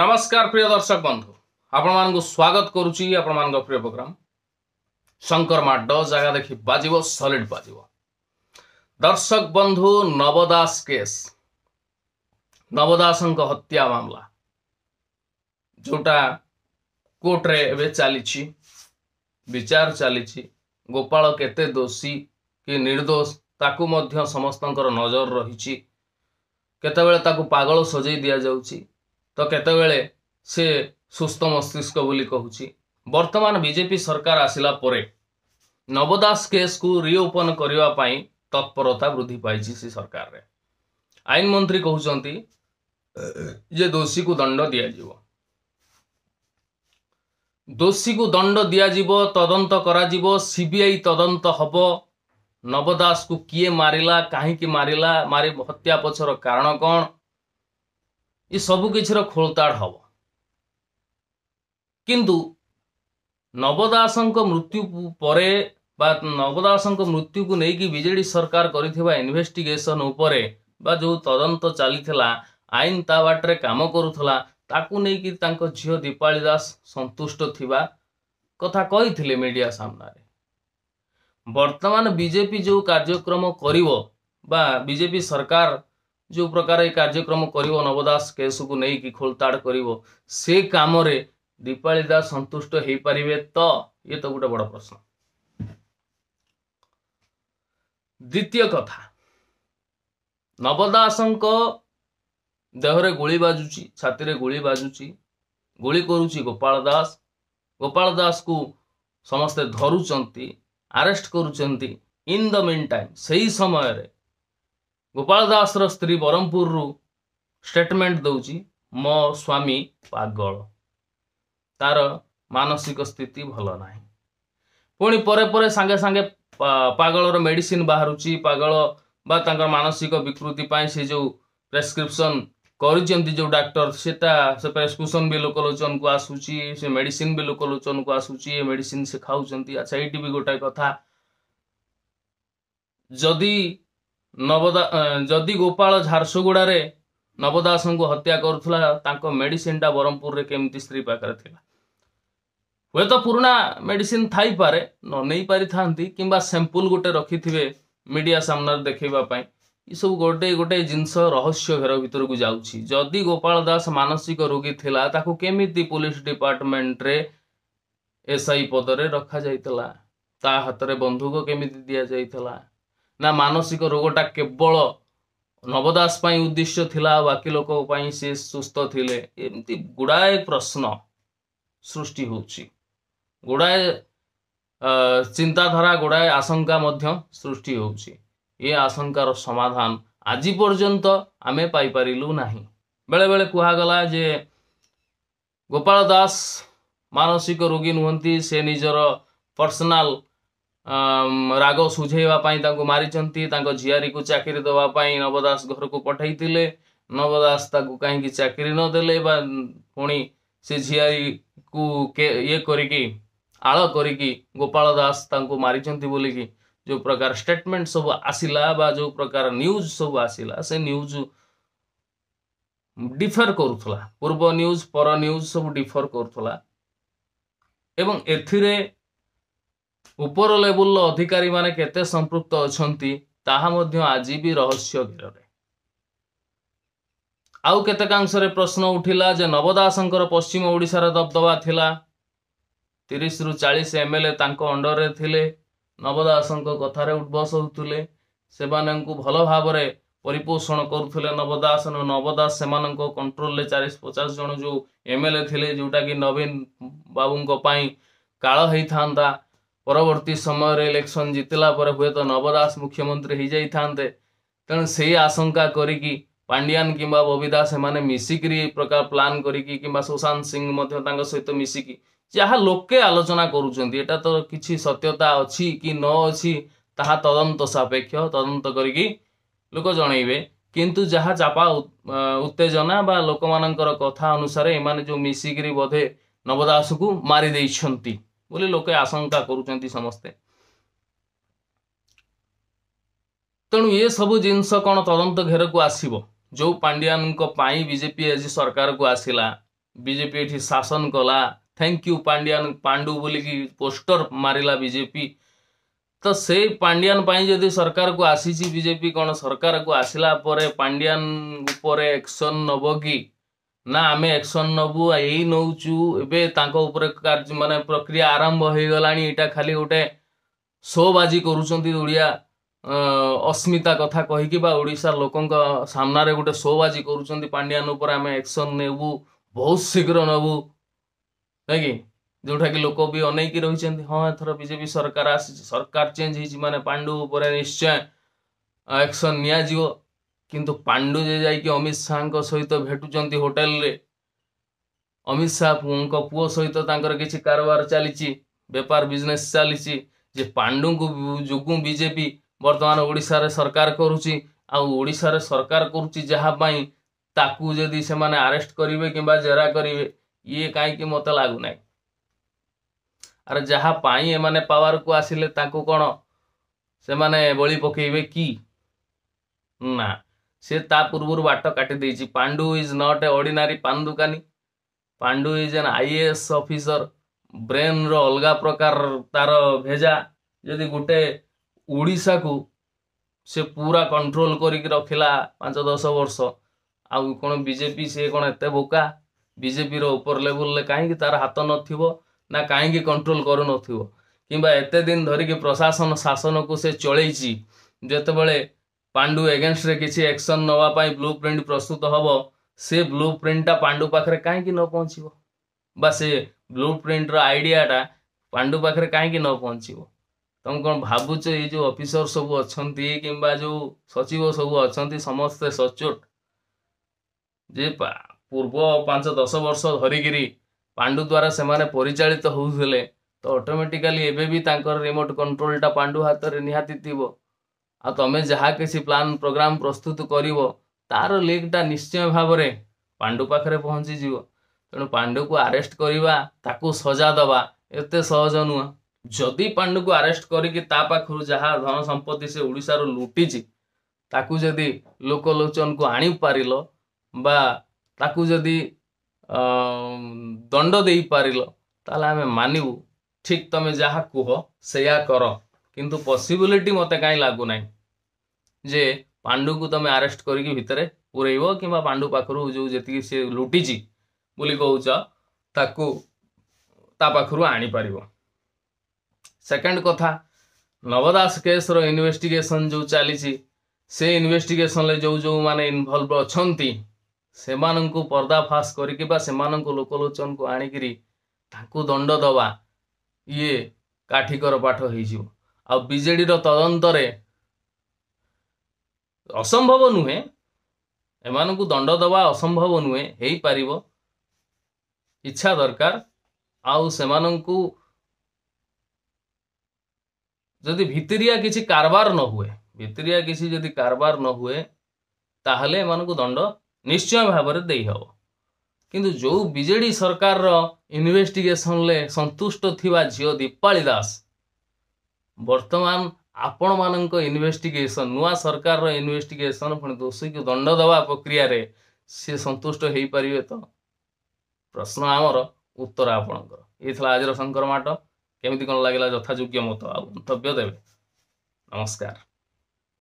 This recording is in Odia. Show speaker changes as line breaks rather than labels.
ନମସ୍କାର ପ୍ରିୟ ଦର୍ଶକ ବନ୍ଧୁ ଆପଣମାନଙ୍କୁ ସ୍ୱାଗତ କରୁଛି ଆପଣମାନଙ୍କ ପ୍ରିୟ ପ୍ରୋଗ୍ରାମ ଶଙ୍କର ମାଡ ଜାଗା ଦେଖି ବାଜିବ ସଲିଡ୍ ବାଜିବ ଦର୍ଶକ ବନ୍ଧୁ ନବଦାସ କେସ୍ ନବଦାସଙ୍କ ହତ୍ୟା ମାମଲା ଯେଉଁଟା କୋର୍ଟରେ ଏବେ ଚାଲିଛି ବିଚାର ଚାଲିଛି ଗୋପାଳ କେତେ ଦୋଷୀ କି ନିର୍ଦ୍ଦୋଷ ତାକୁ ମଧ୍ୟ ସମସ୍ତଙ୍କର ନଜର ରହିଛି କେତେବେଳେ ତାକୁ ପାଗଳ ସଜେଇ ଦିଆଯାଉଛି ତ କେତେବେଳେ ସେ ସୁସ୍ଥ ମସ୍ତିଷ୍କ ବୋଲି କହୁଛି ବର୍ତ୍ତମାନ ବିଜେପି ସରକାର ଆସିଲା ପରେ ନବଦାସ କେସ୍କୁ ରିଓପନ୍ କରିବା ପାଇଁ ତତ୍ପରତା ବୃଦ୍ଧି ପାଇଛି ସେ ସରକାରରେ ଆଇନମନ୍ତ୍ରୀ କହୁଛନ୍ତି ଯେ ଦୋଷୀକୁ ଦଣ୍ଡ ଦିଆଯିବ ଦୋଷୀକୁ ଦଣ୍ଡ ଦିଆଯିବ ତଦନ୍ତ କରାଯିବ ସିବିଆଇ ତଦନ୍ତ ହେବ ନବଦାସକୁ କିଏ ମାରିଲା କାହିଁକି ମାରିଲା ମାରି ହତ୍ୟା ପଛର କାରଣ କ'ଣ ଏ ସବୁକିଛିର ଖୋଳତାଡ଼ ହେବ କିନ୍ତୁ ନବଦାସଙ୍କ ମୃତ୍ୟୁ ପରେ ବା ନବଦାସଙ୍କ ମୃତ୍ୟୁକୁ ନେଇକି ବିଜେଡ଼ି ସରକାର କରିଥିବା ଇନଭେଷ୍ଟିଗେସନ୍ ଉପରେ ବା ଯେଉଁ ତଦନ୍ତ ଚାଲିଥିଲା ଆଇନ ତା ବାଟରେ କାମ କରୁଥିଲା ତାକୁ ନେଇକି ତାଙ୍କ ଝିଅ ଦୀପାଳି ଦାସ ସନ୍ତୁଷ୍ଟ ଥିବା କଥା କହିଥିଲେ ମିଡ଼ିଆ ସାମ୍ନାରେ ବର୍ତ୍ତମାନ ବିଜେପି ଯେଉଁ କାର୍ଯ୍ୟକ୍ରମ କରିବ ବା ବିଜେପି ସରକାର ଯେଉଁ ପ୍ରକାର ଏ କାର୍ଯ୍ୟକ୍ରମ କରିବ ନବଦାସ କେସକୁ ନେଇକି ଖୋଳତାଡ଼ କରିବ ସେ କାମରେ ଦୀପାଳୀ ଦାସ ସନ୍ତୁଷ୍ଟ ହେଇପାରିବେ ତ ଇଏ ତ ଗୋଟେ ବଡ଼ ପ୍ରଶ୍ନ ଦ୍ୱିତୀୟ କଥା ନବଦାସଙ୍କ ଦେହରେ ଗୁଳି ବାଜୁଛି ଛାତିରେ ଗୁଳି ବାଜୁଛି ଗୁଳି କରୁଛି ଗୋପାଳ ଦାସ ଗୋପାଳ ଦାସକୁ ସମସ୍ତେ ଧରୁଛନ୍ତି ଆରେଷ୍ଟ କରୁଛନ୍ତି ଇନ୍ ଦ ମିନ୍ ଟାଇମ୍ ସେହି ସମୟରେ ଗୋପାଳ ଦାସର ସ୍ତ୍ରୀ ବରହମପୁରରୁ ଷ୍ଟେଟମେଣ୍ଟ ଦେଉଛି ମୋ ସ୍ୱାମୀ ପାଗଳ ତାର ମାନସିକ ସ୍ଥିତି ଭଲ ନାହିଁ ପୁଣି ପରେ ପରେ ସାଙ୍ଗେ ସାଙ୍ଗେ ପାଗଳର ମେଡ଼ିସିନ ବାହାରୁଛି ପାଗଳ ବା ତାଙ୍କର ମାନସିକ ବିକୃତି ପାଇଁ ସେ ଯେଉଁ ପ୍ରେସ୍କ୍ରିପସନ୍ କରିଛନ୍ତି ଯେଉଁ ଡାକ୍ତର ସେଟା ସେ ପ୍ରେସ୍କ୍ରିପସନ୍ ବି ଲୋକଲୋଚନକୁ ଆସୁଛି ସେ ମେଡ଼ିସିନ ବି ଲୋକଲୋଚନକୁ ଆସୁଛି ଏ ମେଡ଼ିସିନ ସେ ଖାଉଛନ୍ତି ଆଚ୍ଛା ଏଇଠି ବି ଗୋଟାଏ କଥା ଯଦି ନବଦା ଯଦି ଗୋପାଳ ଝାରସୁଗୁଡ଼ାରେ ନବଦାସଙ୍କୁ ହତ୍ୟା କରୁଥିଲା ତାଙ୍କ ମେଡ଼ିସିନଟା ବ୍ରହ୍ମପୁରରେ କେମିତି ସ୍ତ୍ରୀ ପାଖରେ ଥିଲା ହୁଏତ ପୁରୁଣା ମେଡ଼ିସିନ ଥାଇପାରେ ନ ନେଇପାରିଥାନ୍ତି କିମ୍ବା ସାମ୍ପୁଲ ଗୋଟେ ରଖିଥିବେ ମିଡ଼ିଆ ସାମ୍ନାରେ ଦେଖେଇବା ପାଇଁ ଏସବୁ ଗୋଟେ ଗୋଟେ ଜିନିଷ ରହସ୍ୟ ଘେର ଭିତରକୁ ଯାଉଛି ଯଦି ଗୋପାଳ ଦାସ ମାନସିକ ରୋଗୀ ଥିଲା ତାକୁ କେମିତି ପୋଲିସ ଡିପାର୍ଟମେଣ୍ଟରେ ଏସ୍ ଆଇ ପଦରେ ରଖାଯାଇଥିଲା ତା ହାତରେ ବନ୍ଧୁକ କେମିତି ଦିଆଯାଇଥିଲା ନା ମାନସିକ ରୋଗଟା କେବଳ ନବଦାସ ପାଇଁ ଉଦ୍ଦିଷ୍ଟ ଥିଲା ବାକି ଲୋକ ପାଇଁ ସେ ସୁସ୍ଥ ଥିଲେ ଏମିତି ଗୁଡ଼ାଏ ପ୍ରଶ୍ନ ସୃଷ୍ଟି ହେଉଛି ଗୁଡ଼ାଏ ଚିନ୍ତାଧାରା ଗୁଡ଼ାଏ ଆଶଙ୍କା ମଧ୍ୟ ସୃଷ୍ଟି ହେଉଛି ଏ ଆଶଙ୍କାର ସମାଧାନ ଆଜି ପର୍ଯ୍ୟନ୍ତ ଆମେ ପାଇପାରିଲୁ ନାହିଁ ବେଳେବେଳେ କୁହାଗଲା ଯେ ଗୋପାଳ ଦାସ ମାନସିକ ରୋଗୀ ନୁହନ୍ତି ସେ ନିଜର ପର୍ସନାଲ୍ राग सुझैवा झिरी चाकि दबा नव दास घरको पठाइले नव दास ति चाकरी नदेले पिसि झियरी इपा दासि कि जो प्रकार स्टेटमेन्ट सबै जो प्रकार न्यूज सब आसला डिफर पूर्व न्यूज पर न्यूज सब डिफर गर् ଉପର ଲେବୁଲର ଅଧିକାରୀମାନେ କେତେ ସମ୍ପୃକ୍ତ ଅଛନ୍ତି ତାହା ମଧ୍ୟ ଆଜି ବି ରହସ୍ୟ ଘେରରେ ଆଉ କେତେକାଂଶରେ ପ୍ରଶ୍ନ ଉଠିଲା ଯେ ନବ ଦାସଙ୍କର ପଶ୍ଚିମ ଓଡ଼ିଶାରେ ଦବଦବା ଥିଲା ତିରିଶରୁ ଚାଳିଶ ଏମ ଏଲ ଏ ତାଙ୍କ ଅଣ୍ଡରରେ ଥିଲେ ନବ ଦାସଙ୍କ କଥାରେ ଉଦ୍ବସ ହଉଥିଲେ ସେମାନଙ୍କୁ ଭଲ ଭାବରେ ପରିପୋଷଣ କରୁଥିଲେ ନବ ଦାସ ନବ ଦାସ ସେମାନଙ୍କ କଣ୍ଟ୍ରୋଲରେ ଚାଳିଶ ପଚାଶ ଜଣ ଯେଉଁ ଏମ ଏଲ ଏ ଥିଲେ ଯେଉଁଟାକି ନବୀନ ବାବୁଙ୍କ ପାଇଁ କାଳ ହେଇଥାନ୍ତା ପରବର୍ତ୍ତୀ ସମୟରେ ଇଲେକ୍ସନ୍ ଜିତିଲା ପରେ ହୁଏତ ନବ ଦାସ ମୁଖ୍ୟମନ୍ତ୍ରୀ ହେଇଯାଇଥାନ୍ତେ ତେଣୁ ସେଇ ଆଶଙ୍କା କରିକି ପାଣ୍ଡିଆନ କିମ୍ବା ବବି ଦାସ ସେମାନେ ମିଶିକିରି ଏ ପ୍ରକାର ପ୍ଲାନ୍ କରିକି କିମ୍ବା ସୁଶାନ୍ତ ସିଂ ମଧ୍ୟ ତାଙ୍କ ସହିତ ମିଶିକି ଯାହା ଲୋକେ ଆଲୋଚନା କରୁଛନ୍ତି ଏଟା ତ କିଛି ସତ୍ୟତା ଅଛି କି ନ ଅଛି ତାହା ତଦନ୍ତ ସାପେକ୍ଷ ତଦନ୍ତ କରିକି ଲୋକ ଜଣେଇବେ କିନ୍ତୁ ଯାହା ଚାପା ଉତ୍ତେଜନା ବା ଲୋକମାନଙ୍କର କଥା ଅନୁସାରେ ଏମାନେ ଯେଉଁ ମିଶିକିରି ବୋଧେ ନବଦାସକୁ ମାରି ଦେଇଛନ୍ତି आशंका त सबु जिस को आसब जो पाण्डिया सरकारको आसला विजेपि शासन कला थ्याङ्क यु पाण्डिया पाण्डु बोलिक पोस्टर मजेपी त सन्डिया सरकारको आसि विजेपि सरकारको आसलाप पायान एक्शन नब कि ନା ଆମେ ଆକ୍ସନ୍ ନେବୁ ଏଇ ନେଉଛୁ ଏବେ ତାଙ୍କ ଉପରେ କାର୍ଯ୍ୟ ମାନେ ପ୍ରକ୍ରିୟା ଆରମ୍ଭ ହେଇଗଲାଣି ଏଇଟା ଖାଲି ଗୋଟେ ସୋବାଜି କରୁଛନ୍ତି ଓଡ଼ିଆ ଅସ୍ମିତା କଥା କହିକି ବା ଓଡ଼ିଶା ଲୋକଙ୍କ ସାମ୍ନାରେ ଗୋଟେ ସୋବାଜି କରୁଛନ୍ତି ପାଣ୍ଡିଆନ ଉପରେ ଆମେ ଆକ୍ସନ୍ ନେବୁ ବହୁତ ଶୀଘ୍ର ନେବୁ ନାଇଁ କି ଯେଉଁଟାକି ଲୋକ ବି ଅନେଇକି ରହିଛନ୍ତି ହଁ ଏଥର ବିଜେପି ସରକାର ଆସିଛି ସରକାର ଚେଞ୍ଜ ହେଇଛି ମାନେ ପାଣ୍ଡୁ ଉପରେ ନିଶ୍ଚୟ ଆକ୍ସନ୍ ନିଆଯିବ କିନ୍ତୁ ପାଣ୍ଡୁ ଯେ ଯାଇକି ଅମିତ ଶାହାଙ୍କ ସହିତ ଭେଟୁଛନ୍ତି ହୋଟେଲରେ ଅମିତ ଶାହାଙ୍କ ପୁଅ ସହିତ ତାଙ୍କର କିଛି କାରବାର ଚାଲିଛି ବେପାର ବିଜନେସ୍ ଚାଲିଛି ଯେ ପାଣ୍ଡୁଙ୍କୁ ଯୋଗୁଁ ବିଜେପି ବର୍ତ୍ତମାନ ଓଡ଼ିଶାରେ ସରକାର କରୁଛି ଆଉ ଓଡ଼ିଶାରେ ସରକାର କରୁଛି ଯାହା ପାଇଁ ତାକୁ ଯଦି ସେମାନେ ଆରେଷ୍ଟ କରିବେ କିମ୍ବା ଜେରା କରିବେ ଇଏ କାହିଁକି ମୋତେ ଲାଗୁନାହିଁ ଆରେ ଯାହା ପାଇଁ ଏମାନେ ପାୱାରକୁ ଆସିଲେ ତାଙ୍କୁ କ'ଣ ସେମାନେ ବଳି ପକେଇବେ କି ନା ସେ ତା ପୂର୍ବରୁ ବାଟ କାଟିଦେଇଛି Pandu is not a ordinary paan dokani Pandu is an I A S officer ବ୍ରେନ୍ର ଅଲଗା ପ୍ରକାର ତାର ଭେଜା ଯଦି ଗୋଟେ ଓଡ଼ିଶାକୁ ସେ ପୁରା କଣ୍ଟ୍ରୋଲ କରିକି ରଖିଲା ପାଞ୍ଚ ଦଶ ବର୍ଷ ଆଉ କ'ଣ ବିଜେପି ସେ କ'ଣ ଏତେ ବୋକା ବିଜେପିର ଉପର ଲେବୁଲରେ କାହିଁକି ତାର ହାତ ନଥିବ ନା କାହିଁକି କଣ୍ଟ୍ରୋଲ କରୁନଥିବ କିମ୍ବା ଏତେ ଦିନ ଧରିକି ପ୍ରଶାସନ ଶାସନକୁ ସେ ଚଳେଇଛି ଯେତେବେଳେ ପାଣ୍ଡୁ ଏଗେନଷ୍ଟରେ କିଛି ଆକ୍ସନ୍ ନେବା ପାଇଁ ବ୍ଲୁ ପ୍ରିଣ୍ଟ ପ୍ରସ୍ତୁତ ହେବ ସେ ବ୍ଲୁ ପ୍ରିଣ୍ଟଟା ପାଣ୍ଡୁ ପାଖରେ କାହିଁକି ନ ପହଞ୍ଚିବ ବା ସେ ବ୍ଲୁ ପ୍ରିଣ୍ଟର ଆଇଡ଼ିଆଟା ପାଣ୍ଡୁ ପାଖରେ କାହିଁକି ନ ପହଞ୍ଚିବ ତମେ କ'ଣ ଭାବୁଛ ଏଇ ଯେଉଁ ଅଫିସର ସବୁ ଅଛନ୍ତି କିମ୍ବା ଯେଉଁ ସଚିବ ସବୁ ଅଛନ୍ତି ସମସ୍ତେ ସଚୋଟ ଯେ ପୂର୍ବ ପାଞ୍ଚ ଦଶ ବର୍ଷ ଧରିକିରି ପାଣ୍ଡୁ ଦ୍ୱାରା ସେମାନେ ପରିଚାଳିତ ହେଉଥିଲେ ତ ଅଟୋମେଟିକାଲି ଏବେ ବି ତାଙ୍କର ରିମୋଟ୍ କଣ୍ଟ୍ରୋଲଟା ପାଣ୍ଡୁ ହାତରେ ନିହାତି ଥିବ ଆଉ ତୁମେ ଯାହା କିଛି ପ୍ଲାନ୍ ପ୍ରୋଗ୍ରାମ୍ ପ୍ରସ୍ତୁତ କରିବ ତାର ଲିଙ୍କଟା ନିଶ୍ଚୟ ଭାବରେ ପାଣ୍ଡୁ ପାଖରେ ପହଞ୍ଚିଯିବ ତେଣୁ ପାଣ୍ଡୁକୁ ଆରେଷ୍ଟ କରିବା ତାକୁ ସଜା ଦେବା ଏତେ ସହଜ ନୁହଁ ଯଦି ପାଣ୍ଡୁକୁ ଆରେଷ୍ଟ କରିକି ତା ପାଖରୁ ଯାହା ଧନ ସମ୍ପତ୍ତି ସେ ଓଡ଼ିଶାରୁ ଲୁଟିଛି ତାକୁ ଯଦି ଲୋକଲୋଚନକୁ ଆଣିପାରିଲ ବା ତାକୁ ଯଦି ଦଣ୍ଡ ଦେଇପାରିଲ ତାହେଲେ ଆମେ ମାନିବୁ ଠିକ୍ ତୁମେ ଯାହା କୁହ ସେୟା କର କିନ୍ତୁ ପସିବିଲିଟି ମୋତେ କାହିଁ ଲାଗୁନାହିଁ ଯେ ପାଣ୍ଡୁକୁ ତମେ ଆରେଷ୍ଟ କରିକି ଭିତରେ ପୁରେଇବ କିମ୍ବା ପାଣ୍ଡୁ ପାଖରୁ ଯେଉଁ ଯେତିକି ସେ ଲୁଟିଛି ବୋଲି କହୁଛ ତାକୁ ତା ପାଖରୁ ଆଣିପାରିବ ସେକେଣ୍ଡ କଥା ନବଦାସ କେସ୍ର ଇନଭେଷ୍ଟିଗେସନ୍ ଯେଉଁ ଚାଲିଛି ସେ ଇନଭେଷ୍ଟିଗେସନ୍ରେ ଯେଉଁ ଯେଉଁମାନେ ଇନଭଲ୍ଭ ଅଛନ୍ତି ସେମାନଙ୍କୁ ପର୍ଦ୍ଦାଫାଶ କରିକି ବା ସେମାନଙ୍କୁ ଲୋକଲୋଚନକୁ ଆଣିକିରି ତାଙ୍କୁ ଦଣ୍ଡ ଦେବା ଇଏ କାଠିକର ପାଠ ହେଇଯିବ ଆଉ ବିଜେଡ଼ିର ତଦନ୍ତରେ ଅସମ୍ଭବ ନୁହେଁ ଏମାନଙ୍କୁ ଦଣ୍ଡ ଦେବା ଅସମ୍ଭବ ନୁହେଁ ହେଇପାରିବ ଇଚ୍ଛା ଦରକାର ଆଉ ସେମାନଙ୍କୁ ଯଦି ଭିତିରିଆ କିଛି କାରବାର ନ ହୁଏ ଭିତିରିଆ କିଛି ଯଦି କାରବାର ନ ହୁଏ ତାହେଲେ ଏମାନଙ୍କୁ ଦଣ୍ଡ ନିଶ୍ଚୟ ଭାବରେ ଦେଇହେବ କିନ୍ତୁ ଯେଉଁ ବିଜେଡ଼ି ସରକାରର ଇନଭେଷ୍ଟିଗେସନରେ ସନ୍ତୁଷ୍ଟ ଥିବା ଝିଅ ଦୀପାଳି ଦାସ ବର୍ତ୍ତମାନ ଆପଣମାନଙ୍କ ଇନ୍ଭେଷ୍ଟିଗେସନ୍ ନୂଆ ସରକାରର ଇନ୍ଭେଷ୍ଟିଗେସନ୍ ପୁଣି ଦୋଷୀକୁ ଦଣ୍ଡ ଦେବା ପ୍ରକ୍ରିୟାରେ ସେ ସନ୍ତୁଷ୍ଟ ହେଇପାରିବେ ତ ପ୍ରଶ୍ନ ଆମର ଉତ୍ତର ଆପଣଙ୍କର ଏ ଥିଲା ଆଜିର ଶଙ୍କର ମାଟ କେମିତି କ'ଣ ଲାଗିଲା ଯଥାଯୋଗ୍ୟ ମତ ଆଉ ମନ୍ତବ୍ୟ ଦେବେ ନମସ୍କାର